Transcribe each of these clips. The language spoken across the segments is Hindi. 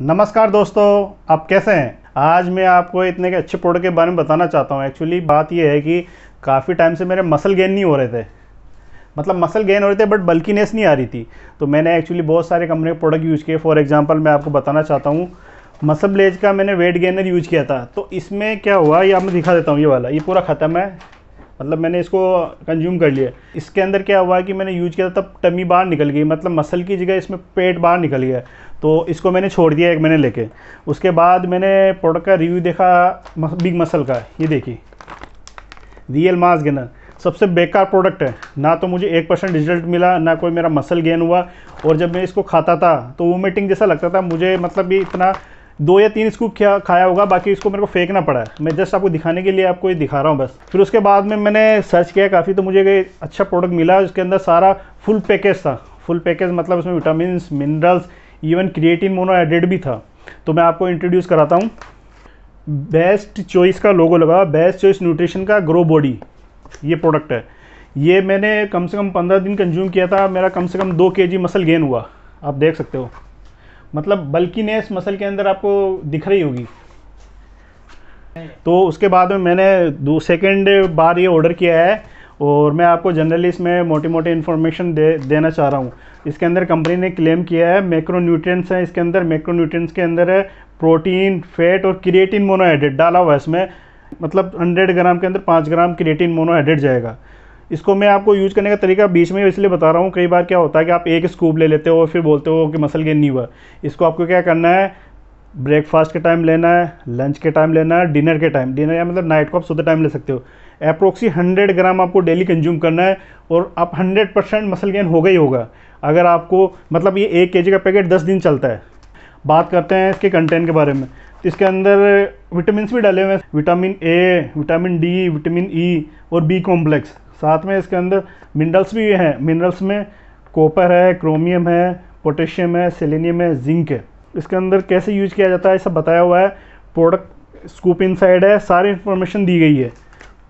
नमस्कार दोस्तों आप कैसे हैं आज मैं आपको इतने के अच्छे प्रोडक्ट के बारे में बताना चाहता हूँ एक्चुअली बात यह है कि काफ़ी टाइम से मेरे मसल गेन नहीं हो रहे थे मतलब मसल गेन हो रहे थे बट बल्किनेस नहीं आ रही थी तो मैंने एक्चुअली बहुत सारे कंपनी के प्रोडक्ट यूज़ किए फॉर एग्ज़ाम्पल मैं आपको बताना चाहता हूँ मसल ब्लेज का मैंने वेट गेनर यूज़ किया था तो इसमें क्या हुआ ये आप मैं दिखा देता हूँ ये वाला ये पूरा ख़त्म है मतलब मैंने इसको कंज्यूम कर लिया इसके अंदर क्या हुआ कि मैंने यूज किया तब टमी बाहर निकल गई मतलब मसल की जगह इसमें पेट बाहर निकल गया तो इसको मैंने छोड़ दिया एक महीने लेके उसके बाद मैंने प्रोडक्ट का रिव्यू देखा बिग मसल का ये देखिए रियल मास गेनर सबसे बेकार प्रोडक्ट है ना तो मुझे एक परसेंट रिजल्ट मिला ना कोई मेरा मसल गेन हुआ और जब मैं इसको खाता था तो वोमिटिंग जैसा लगता था मुझे मतलब भी इतना दो या तीन स्कूप खाया होगा बाकी इसको मेरे को फेंकना पड़ा है मैं जस्ट आपको दिखाने के लिए आपको ये दिखा रहा हूँ बस फिर उसके बाद में मैंने सर्च किया काफ़ी तो मुझे अच्छा प्रोडक्ट मिला उसके अंदर सारा फुल पैकेज था फुल पैकेज मतलब उसमें vitamin minerals even creatine mono added भी था तो मैं आपको इंट्रोड्यूस कराता हूँ बेस्ट चॉइस का लोगो लगा बेस्ट चॉइस न्यूट्रिशन का ग्रो बॉडी ये प्रोडक्ट है ये मैंने कम से कम पंद्रह दिन कंज्यूम किया था मेरा कम से कम दो के मसल गेन हुआ आप देख सकते हो मतलब बल्किनेस मसल के अंदर आपको दिख रही होगी तो उसके बाद में मैंने दो सेकेंड बार ये ऑर्डर किया है और मैं आपको जनरली इसमें मोटी मोटी इन्फॉर्मेशन दे देना चाह रहा हूँ इसके अंदर कंपनी ने क्लेम किया है मैक्रोन्यूट्रिएंट्स हैं इसके अंदर मैक्रोन्यूट्रिएंट्स के अंदर प्रोटीन फैट और क्रिएटिन मोनोहाइड्रेट डाला हुआ है इसमें मतलब 100 ग्राम के अंदर 5 ग्राम क्रिएटिन मोनोहाइड्रेट जाएगा इसको मैं आपको यूज करने का तरीका बीच में इसलिए बता रहा हूँ कई बार क्या होता है कि आप एक स्कूप ले लेते हो और फिर बोलते हो कि मसल गेन नहीं हुआ इसको आपको क्या करना है ब्रेकफास्ट के टाइम लेना है लंच के टाइम लेना है डिनर के टाइम डिनर या मतलब नाइट को आप सुबह टाइम ले सकते हो अप्रोक्सी 100 ग्राम आपको डेली कंज्यूम करना है और आप 100 परसेंट मसल गेन होगा ही होगा अगर आपको मतलब ये एक के का पैकेट 10 दिन चलता है बात करते हैं इसके कंटेंट के बारे में तो इसके अंदर विटामिन भी डाले हुए हैं vitamin A vitamin D vitamin E और बी कॉम्प्लेक्स साथ में इसके अंदर मिनरल्स भी हैं मिनरल्स में कॉपर है क्रोमियम है पोटेशियम है सेलेनियम है जिंक है इसके अंदर कैसे यूज किया जाता है सब बताया हुआ है प्रोडक्ट स्कूप इनसाइड है सारी इन्फॉर्मेशन दी गई है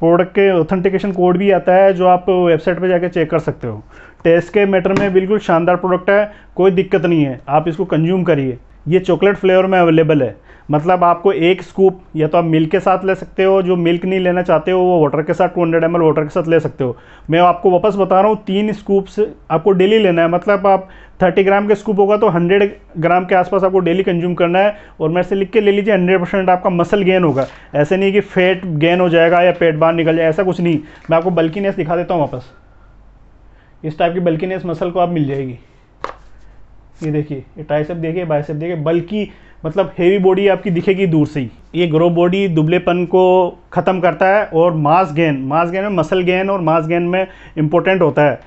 प्रोडक्ट के ऑथेंटिकेशन कोड भी आता है जो आप वेबसाइट पर जाकर चेक कर सकते हो टेस्ट के मैटर में बिल्कुल शानदार प्रोडक्ट है कोई दिक्कत नहीं है आप इसको कंज्यूम करिए ये चॉकलेट फ्लेवर में अवेलेबल है मतलब आपको एक स्कूप या तो आप मिल्क के साथ ले सकते हो जो मिल्क नहीं लेना चाहते हो वो वाटर के साथ 200 हंड्रेड एम वाटर के साथ ले सकते हो मैं आपको वापस बता रहा हूँ तीन स्कूप्स आपको डेली लेना है मतलब आप 30 ग्राम के स्कूप होगा तो 100 ग्राम के आसपास आपको डेली कंज्यूम करना है और मैं से लिख के ले लीजिए हंड्रेड परसेंट आपका मसल गेन होगा ऐसे नहीं कि फैट गेन हो जाएगा या पेट बाहर निकल जाए ऐसा कुछ नहीं मैं आपको बल्किनेस दिखा देता हूँ वापस इस टाइप की बल्किनेस मसल को आप मिल जाएगी ये देखिए ये ट्राइसेप देखिए बाइसेप देखिए बल्कि मतलब हेवी बॉडी आपकी दिखेगी दूर से ही ये ग्रो बॉडी दुबलेपन को ख़त्म करता है और मास गेन मास गेन में मसल गेन और मास गेन में इम्पोर्टेंट होता है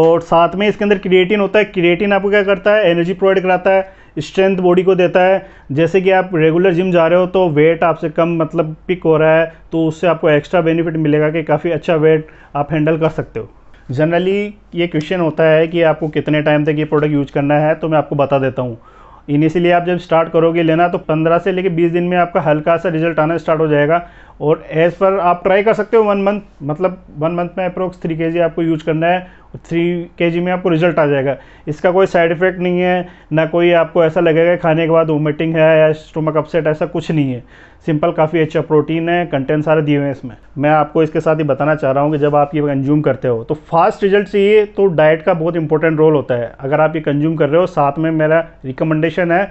और साथ में इसके अंदर क्रिएटिन होता है क्रिएटिन आपको क्या करता है एनर्जी प्रोवाइड कराता है स्ट्रेंथ बॉडी को देता है जैसे कि आप रेगुलर जिम जा रहे हो तो वेट आपसे कम मतलब पिक हो रहा है तो उससे आपको एक्स्ट्रा बेनिफिट मिलेगा कि काफ़ी अच्छा वेट आप हैंडल कर सकते हो जनरली ये क्वेश्चन होता है कि आपको कितने टाइम तक ये प्रोडक्ट यूज करना है तो मैं आपको बता देता हूँ इनिशियली आप जब स्टार्ट करोगे लेना तो 15 से लेकर 20 दिन में आपका हल्का सा रिजल्ट आना स्टार्ट हो जाएगा और एज़ पर आप ट्राई कर सकते हो वन मंथ मतलब वन मंथ में अप्रोक्स थ्री के आपको यूज करना है थ्री के में आपको रिजल्ट आ जाएगा इसका कोई साइड इफेक्ट नहीं है ना कोई आपको ऐसा लगेगा खाने के बाद वोमिटिंग है या स्टोमक अपसेट ऐसा कुछ नहीं है सिंपल काफ़ी अच्छा प्रोटीन है कंटेंट सारे दिए हुए हैं इसमें मैं आपको इसके साथ ही बताना चाह रहा हूँ कि जब आप ये कंज्यूम करते हो तो फास्ट रिजल्ट चाहिए तो डाइट का बहुत इंपॉर्टेंट रोल होता है अगर आप ये कंज्यूम कर रहे हो साथ में मेरा रिकमेंडेशन है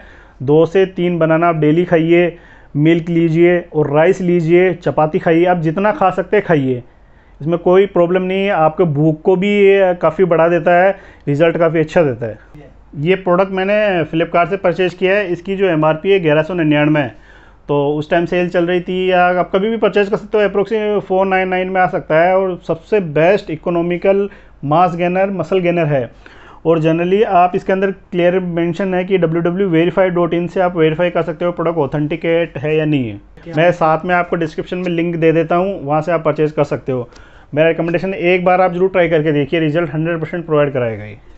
दो से तीन बनाना आप डेली खाइए मिल्क लीजिए और राइस लीजिए चपाती खाइए आप जितना खा सकते हैं खाइए इसमें कोई प्रॉब्लम नहीं है आपके भूख को भी ये काफ़ी बढ़ा देता है रिज़ल्ट काफ़ी अच्छा देता है ये प्रोडक्ट मैंने फ़्लिपकार्ट से परचेज़ किया है इसकी जो एम है ग्यारह सौ निन्यानवे तो उस टाइम सेल चल रही थी या आप कभी भी परचेज़ कर सकते हो अप्रोक्सी फोर नाइन नाइन में आ सकता है और सबसे best economical mass gainer muscle gainer है और जनरली आप इसके अंदर क्लियर मेंशन है कि W W verify dot in से आप वेरीफाई कर सकते हो प्रोडक्ट ऑथेंटिकेट है या नहीं है मैं साथ में आपको डिस्क्रिप्शन में लिंक दे देता हूँ वहाँ से आप परचेज़ कर सकते हो मेरा रिकमेंडेशन एक बार आप जरूर ट्राई करके देखिए रिजल्ट हंड्रेड परसेंट प्रोवाइड कराएगा ये